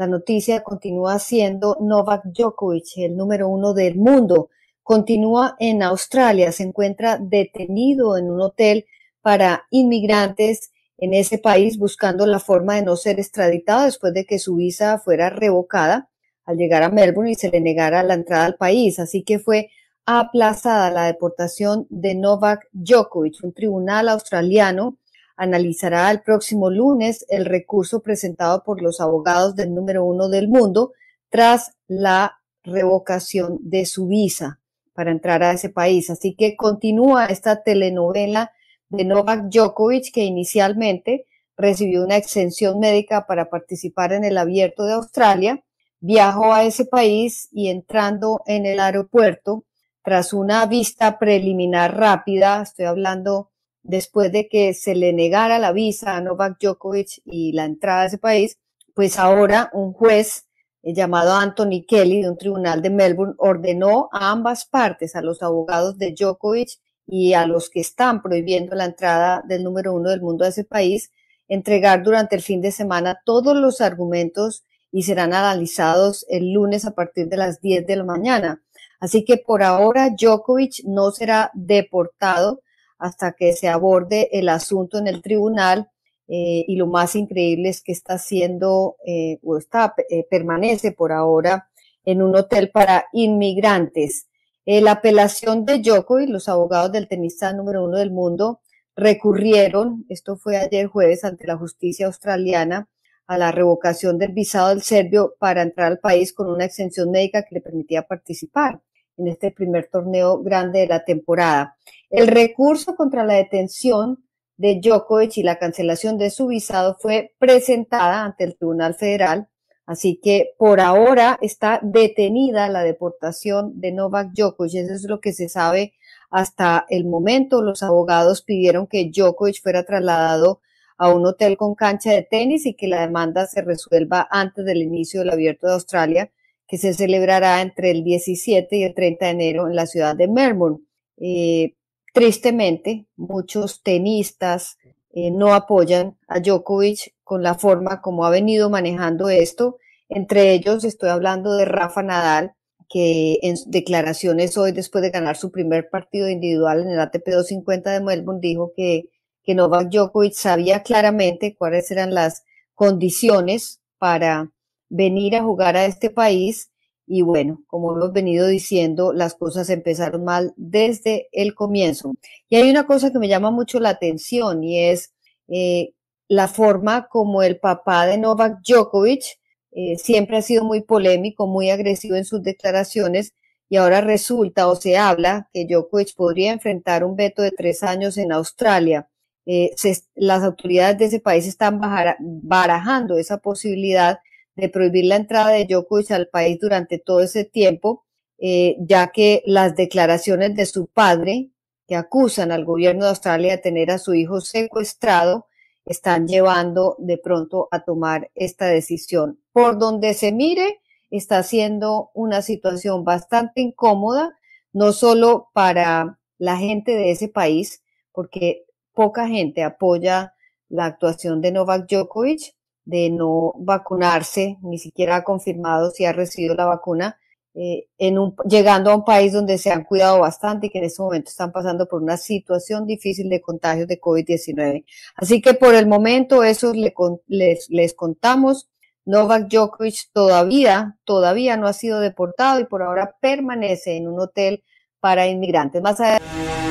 La noticia continúa siendo Novak Djokovic, el número uno del mundo. Continúa en Australia, se encuentra detenido en un hotel para inmigrantes en ese país buscando la forma de no ser extraditado después de que su visa fuera revocada al llegar a Melbourne y se le negara la entrada al país. Así que fue aplazada la deportación de Novak Djokovic. Un tribunal australiano analizará el próximo lunes el recurso presentado por los abogados del número uno del mundo tras la revocación de su visa para entrar a ese país. Así que continúa esta telenovela de Novak Djokovic que inicialmente recibió una exención médica para participar en el abierto de Australia, viajó a ese país y entrando en el aeropuerto, tras una vista preliminar rápida, estoy hablando después de que se le negara la visa a Novak Djokovic y la entrada a ese país, pues ahora un juez eh, llamado Anthony Kelly de un tribunal de Melbourne ordenó a ambas partes, a los abogados de Djokovic y a los que están prohibiendo la entrada del número uno del mundo a ese país, entregar durante el fin de semana todos los argumentos y serán analizados el lunes a partir de las 10 de la mañana. Así que por ahora Djokovic no será deportado, hasta que se aborde el asunto en el tribunal. Eh, y lo más increíble es que está siendo eh, o está eh, permanece por ahora en un hotel para inmigrantes. la apelación de y los abogados del tenista número uno del mundo, recurrieron, esto fue ayer jueves ante la justicia australiana, a la revocación del visado del serbio para entrar al país con una exención médica que le permitía participar en este primer torneo grande de la temporada. El recurso contra la detención de Djokovic y la cancelación de su visado fue presentada ante el Tribunal Federal, así que por ahora está detenida la deportación de Novak Djokovic, eso es lo que se sabe hasta el momento. Los abogados pidieron que Djokovic fuera trasladado a un hotel con cancha de tenis y que la demanda se resuelva antes del inicio del Abierto de Australia, que se celebrará entre el 17 y el 30 de enero en la ciudad de Melbourne. Eh, Tristemente, muchos tenistas eh, no apoyan a Djokovic con la forma como ha venido manejando esto. Entre ellos estoy hablando de Rafa Nadal, que en declaraciones hoy, después de ganar su primer partido individual en el ATP 250 de Melbourne, dijo que, que Novak Djokovic sabía claramente cuáles eran las condiciones para venir a jugar a este país y bueno, como hemos venido diciendo, las cosas empezaron mal desde el comienzo. Y hay una cosa que me llama mucho la atención y es eh, la forma como el papá de Novak Djokovic eh, siempre ha sido muy polémico, muy agresivo en sus declaraciones y ahora resulta o se habla que Djokovic podría enfrentar un veto de tres años en Australia. Eh, las autoridades de ese país están barajando esa posibilidad de prohibir la entrada de Djokovic al país durante todo ese tiempo, eh, ya que las declaraciones de su padre, que acusan al gobierno de Australia de tener a su hijo secuestrado, están llevando de pronto a tomar esta decisión. Por donde se mire, está siendo una situación bastante incómoda, no solo para la gente de ese país, porque poca gente apoya la actuación de Novak Djokovic, de no vacunarse, ni siquiera ha confirmado si ha recibido la vacuna, eh, en un, llegando a un país donde se han cuidado bastante y que en este momento están pasando por una situación difícil de contagios de COVID-19. Así que por el momento eso les, les contamos. Novak Djokovic todavía, todavía no ha sido deportado y por ahora permanece en un hotel para inmigrantes. Más adelante.